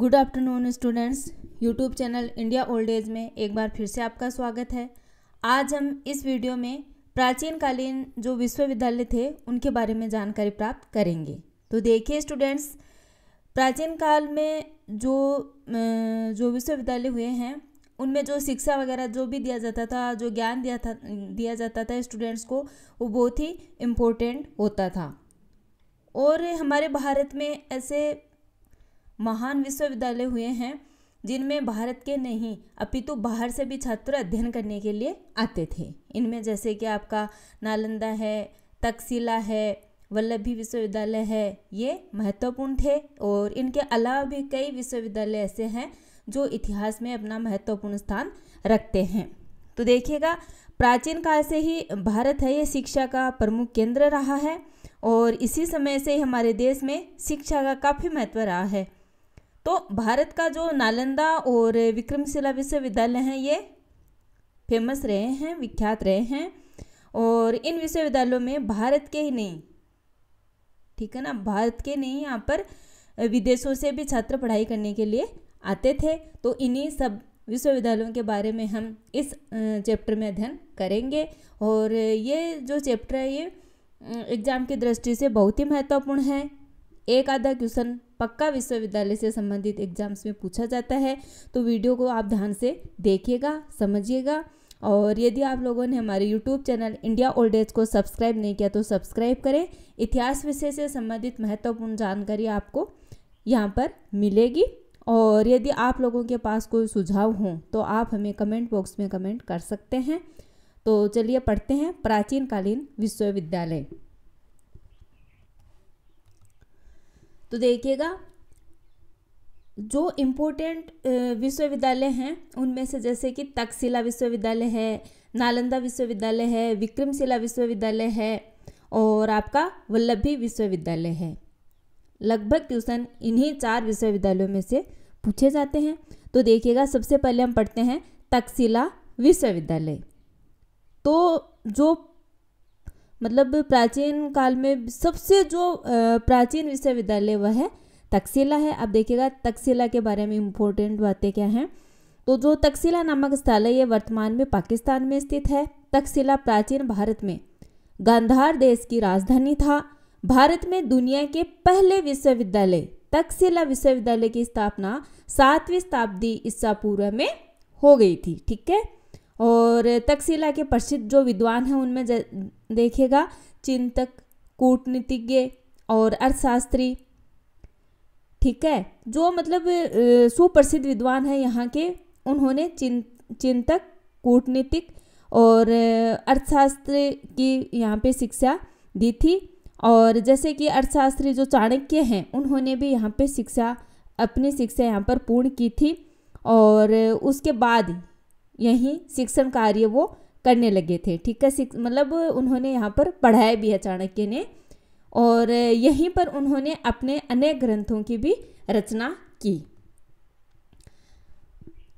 good afternoon students YouTube channel India old age में एक बार फिर से आपका स्वागत है आज हम इस वीडियो में प्राचीन कालीन जो विश्वविद्यालय थे उनके बारे में जानकारी प्राप्त करेंगे तो देखिए स्टूडेंट्स प्राचीन काल में जो जो विश्वविद्यालय हुए हैं उनमें जो शिक्षा वगैरह जो भी दिया जाता था जो ज्ञान दिया था दिया जाता था स्टूडेंट्स को वो बहुत ही इम्पोर्टेंट होता था और हमारे भारत में ऐसे महान विश्वविद्यालय हुए हैं जिनमें भारत के नहीं अपितु बाहर से भी छात्र अध्ययन करने के लिए आते थे इनमें जैसे कि आपका नालंदा है तकसीला है वल्लभी विश्वविद्यालय है ये महत्वपूर्ण थे और इनके अलावा भी कई विश्वविद्यालय ऐसे हैं जो इतिहास में अपना महत्वपूर्ण स्थान रखते हैं तो देखिएगा प्राचीन काल से ही भारत है ये शिक्षा का प्रमुख केंद्र रहा है और इसी समय से हमारे देश में शिक्षा का काफ़ी महत्व रहा है तो भारत का जो नालंदा और विक्रमशिला विश्वविद्यालय हैं ये फेमस रहे हैं विख्यात रहे हैं और इन विश्वविद्यालयों में भारत के ही नहीं ठीक है ना भारत के नहीं यहाँ पर विदेशों से भी छात्र पढ़ाई करने के लिए आते थे तो इन्हीं सब विश्वविद्यालयों के बारे में हम इस चैप्टर में अध्ययन करेंगे और ये जो चैप्टर है ये एग्ज़ाम की दृष्टि से बहुत ही महत्वपूर्ण है एक आधा क्वेश्चन पक्का विश्वविद्यालय से संबंधित एग्जाम्स में पूछा जाता है तो वीडियो को आप ध्यान से देखिएगा समझिएगा और यदि आप लोगों ने हमारे YouTube channel India old age को सब्सक्राइब नहीं किया तो सब्सक्राइब करें इतिहास विषय से संबंधित महत्वपूर्ण जानकारी आपको यहाँ पर मिलेगी और यदि आप लोगों के पास कोई सुझाव हो तो आप हमें कमेंट बॉक्स में कमेंट कर सकते हैं तो चलिए पढ़ते हैं प्राचीनकालीन विश्वविद्यालय तो देखिएगा जो इम्पोर्टेंट विश्वविद्यालय हैं उनमें से जैसे कि तक्षशिला विश्वविद्यालय है नालंदा विश्वविद्यालय है विक्रमशिला विश्वविद्यालय है और आपका वल्लभी विश्वविद्यालय है लगभग क्वेश्चन इन्हीं चार विश्वविद्यालयों में से पूछे जाते हैं तो देखिएगा सबसे पहले हम पढ़ते हैं तक्षशिला विश्वविद्यालय तो जो मतलब प्राचीन काल में सबसे जो प्राचीन विश्वविद्यालय वह है तकसीला है अब देखिएगा तकशिला के बारे में इम्पोर्टेंट बातें क्या हैं तो जो तकसीला नामक स्थल है ये वर्तमान में पाकिस्तान में स्थित है तकशिला प्राचीन भारत में गांधार देश की राजधानी था भारत में दुनिया के पहले विश्वविद्यालय तकशिला विश्वविद्यालय की स्थापना सातवीं शताब्दी ईस्सा पूर्व में हो गई थी ठीक है और तकशिला के प्रसिद्ध जो विद्वान हैं उनमें देखेगा चिंतक कूटनीतिज्ञ और अर्थशास्त्री ठीक है जो मतलब सुप्रसिद्ध विद्वान हैं यहाँ के उन्होंने चिं चिंतक कूटनीतिक और अर्थशास्त्र की यहाँ पे शिक्षा दी थी और जैसे कि अर्थशास्त्री जो चाणक्य हैं उन्होंने भी यहाँ पे शिक्षा अपनी शिक्षा यहाँ पर पूर्ण की थी और उसके बाद यहीं शिक्षण कार्य वो करने लगे थे ठीक है मतलब उन्होंने यहाँ पर पढ़ाया भी है चाणक्य ने और यहीं पर उन्होंने अपने अनेक ग्रंथों की भी रचना की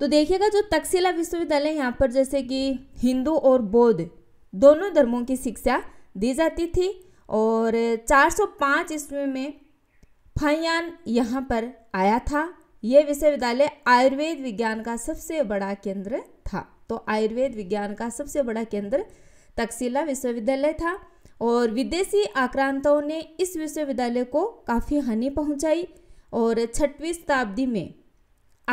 तो देखिएगा जो तक्षशिला विश्वविद्यालय यहाँ पर जैसे कि हिंदू और बौद्ध दोनों धर्मों की शिक्षा दी जाती थी और 405 ईस्वी में फैयान यहाँ पर आया था यह विश्वविद्यालय आयुर्वेद विज्ञान का सबसे बड़ा केंद्र था तो आयुर्वेद विज्ञान का सबसे बड़ा केंद्र तकसीला विश्वविद्यालय था और विदेशी आक्रांताओं ने इस विश्वविद्यालय को काफ़ी हानि पहुंचाई और छठवीं शताब्दी में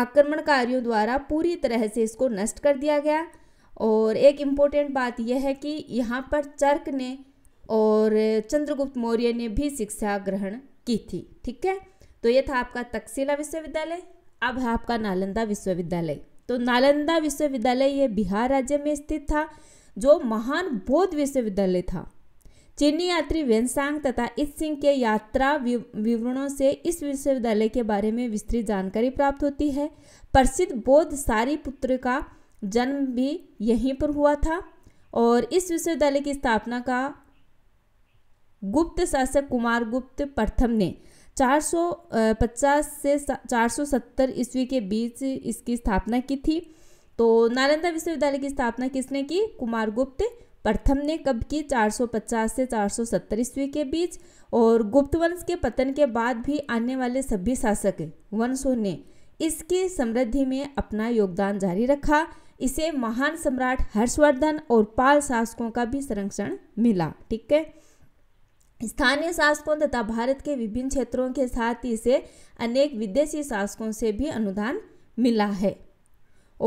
आक्रमणकारियों द्वारा पूरी तरह से इसको नष्ट कर दिया गया और एक इम्पोर्टेंट बात यह है कि यहाँ पर चर्क ने और चंद्रगुप्त मौर्य ने भी शिक्षा ग्रहण की थी ठीक है तो ये था आपका तकसीला विश्वविद्यालय अब है आपका नालंदा विश्वविद्यालय तो नालंदा विश्वविद्यालय ये बिहार राज्य में स्थित था जो महान बौद्ध विश्वविद्यालय था चीनी यात्री वेनसांग तथा इस सिंह के यात्रा विवरणों से इस विश्वविद्यालय के बारे में विस्तृत जानकारी प्राप्त होती है प्रसिद्ध बौद्ध सारी पुत्र का जन्म भी यहीं पर हुआ था और इस विश्वविद्यालय की स्थापना का गुप्त शासक कुमार गुप्त प्रथम ने 450 से 470 ईस्वी के बीच इसकी स्थापना की थी तो नालंदा विश्वविद्यालय की स्थापना किसने की कुमार गुप्त प्रथम ने कब की 450 से 470 ईस्वी के बीच और गुप्त वंश के पतन के बाद भी आने वाले सभी शासक वंशों ने इसकी समृद्धि में अपना योगदान जारी रखा इसे महान सम्राट हर्षवर्धन और पाल शासकों का भी संरक्षण मिला ठीक है स्थानीय शासकों तथा भारत के विभिन्न क्षेत्रों के साथ ही इसे अनेक विदेशी शासकों से भी अनुदान मिला है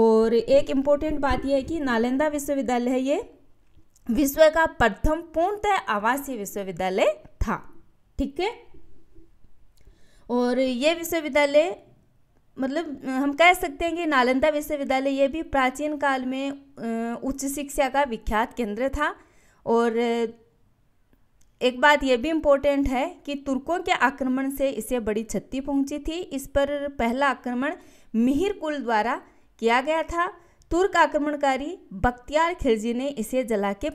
और एक इम्पोर्टेंट बात यह है कि नालंदा विश्वविद्यालय है ये विश्व का प्रथम पूर्णतः आवासीय विश्वविद्यालय था ठीक है और ये विश्वविद्यालय मतलब हम कह सकते हैं कि नालंदा विश्वविद्यालय ये भी प्राचीन काल में उच्च शिक्षा का विख्यात केंद्र था और एक बात यह भी इम्पोर्टेंट है कि तुर्कों के आक्रमण से इसे बड़ी क्षति पहुंची थी इस पर पहला आक्रमण मिहिर कुल द्वारा किया गया था तुर्क आक्रमणकारी बख्तियार खिलजी ने इसे जला के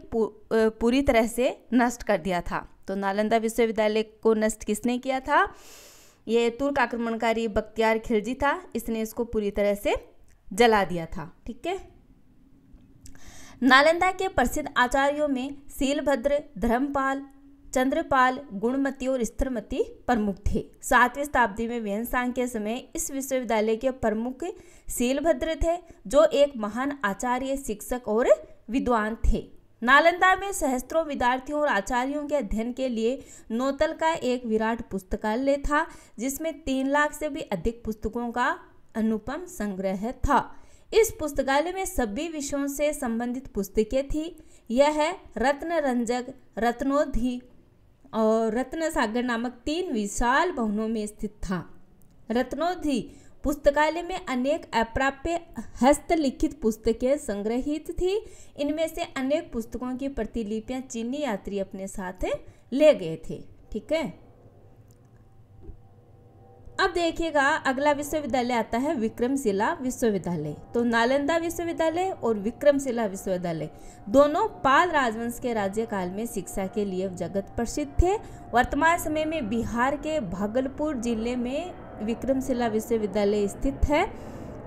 पूरी तरह से नष्ट कर दिया था तो नालंदा विश्वविद्यालय को नष्ट किसने किया था ये तुर्क आक्रमणकारी बख्तियार खिलजी था इसने इसको पूरी तरह से जला दिया था ठीक है नालंदा के प्रसिद्ध आचार्यों में सीलभद्र धर्मपाल चंद्रपाल गुणमती और स्थिरमति प्रमुख थे सातवीं शताब्दी में वेन सांग के समय इस विश्वविद्यालय के प्रमुख शीलभद्र थे जो एक महान आचार्य शिक्षक और विद्वान थे नालंदा में सहस्त्रों विद्यार्थियों और आचार्यों के अध्ययन के लिए नोतल का एक विराट पुस्तकालय था जिसमें तीन लाख से भी अधिक पुस्तकों का अनुपम संग्रह था इस पुस्तकालय में सभी विषयों से संबंधित पुस्तकें थी यह रत्न रंजक रत्नोधि और रत्न सागर नामक तीन विशाल भवनों में स्थित था रत्नोधि पुस्तकालय में अनेक अप्राप्य हस्तलिखित पुस्तकें संग्रहित थी इनमें से अनेक पुस्तकों की प्रतिलिपियां चीनी यात्री अपने साथ ले गए थे ठीक है अब देखिएगा अगला विश्वविद्यालय आता है विक्रमशिला विश्वविद्यालय तो नालंदा विश्वविद्यालय और विक्रमशिला विश्वविद्यालय दोनों पाल राजवंश के राज्यकाल में शिक्षा के लिए जगत प्रसिद्ध थे वर्तमान समय में बिहार के भागलपुर जिले में विक्रमशिला विश्वविद्यालय स्थित है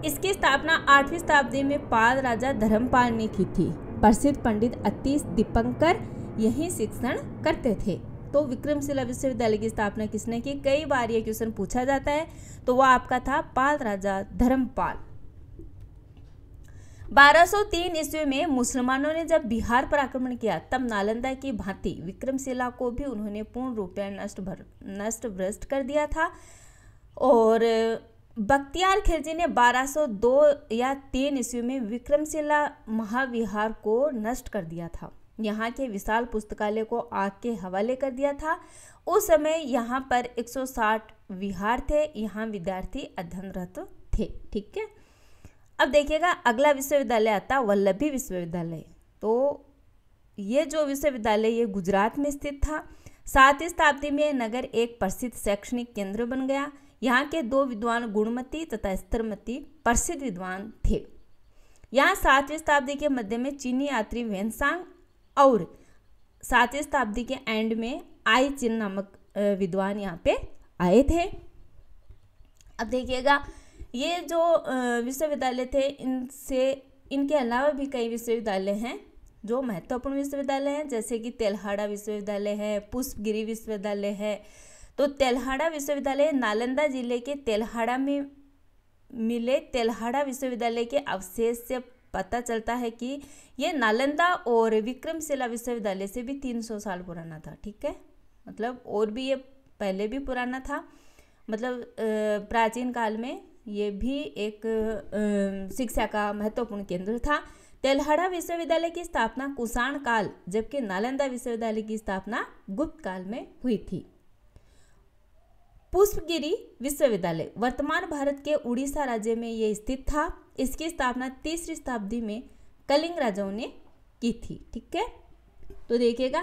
इसकी स्थापना आठवीं शताब्दी में पाल राजा धर्मपाल ने की थी प्रसिद्ध पंडित अतीश दीपंकर यही शिक्षण करते थे तो विक्रमशिला विश्वविद्यालय की स्थापना किसने की कई बार ये क्वेश्चन पूछा जाता है तो वह आपका था पाल राजा धर्मपाल 1203 ईस्वी में मुसलमानों ने जब बिहार पर आक्रमण किया तब नालंदा की भांति विक्रमशिला को भी उन्होंने पूर्ण रूप से नष्ट भर नष्ट भ्रष्ट कर दिया था और बख्तियार खिलजी ने 1202 या 3 ईस्वी में विक्रमशिला महाविहार को नष्ट कर दिया था यहाँ के विशाल पुस्तकालय को आग के हवाले कर दिया था उस समय यहाँ पर 160 विहार थे यहाँ विद्यार्थी अध्ययनरत थे ठीक है अब देखिएगा अगला विश्वविद्यालय आता वल्लभी विश्वविद्यालय तो ये जो विश्वविद्यालय ये गुजरात में स्थित था सातवीं शताब्दी में नगर एक प्रसिद्ध शैक्षणिक केंद्र बन गया यहाँ के दो विद्वान गुणमती तथा स्तरमती प्रसिद्ध विद्वान थे यहाँ सातवीं शताब्दी के मध्य में चीनी यात्री वेनसांग और सातवीं शताब्दी के एंड में आई चिन्ह नामक विद्वान यहाँ पे आए थे अब देखिएगा ये जो विश्वविद्यालय थे इनसे इनके अलावा भी कई विश्वविद्यालय हैं जो महत्वपूर्ण विश्वविद्यालय हैं जैसे कि तेलहाड़ा विश्वविद्यालय है पुष्पगिरी विश्वविद्यालय है तो तेलहाड़ा विश्वविद्यालय नालंदा जिले के तेलहाड़ा में मिले तेलहाड़ा विश्वविद्यालय के अवशेष से पता चलता है कि ये नालंदा और विक्रमशिला विश्वविद्यालय से भी 300 साल पुराना था ठीक है मतलब और भी ये पहले भी पुराना था मतलब प्राचीन काल में ये भी एक शिक्षा का महत्वपूर्ण केंद्र था तेलहड़ा विश्वविद्यालय की स्थापना कुषाण काल जबकि नालंदा विश्वविद्यालय की स्थापना गुप्त काल में हुई थी पुष्पगिरी विश्वविद्यालय वर्तमान भारत के उड़ीसा राज्य में ये स्थित था इसकी स्थापना तीसरी शताब्दी में कलिंग राजाओं ने की थी ठीक है तो देखिएगा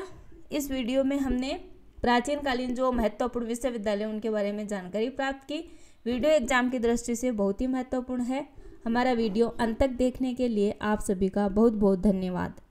इस वीडियो में हमने प्राचीन कालीन जो महत्वपूर्ण विश्वविद्यालय उनके बारे में जानकारी प्राप्त की वीडियो एग्जाम की दृष्टि से बहुत ही महत्वपूर्ण है हमारा वीडियो अंत तक देखने के लिए आप सभी का बहुत बहुत धन्यवाद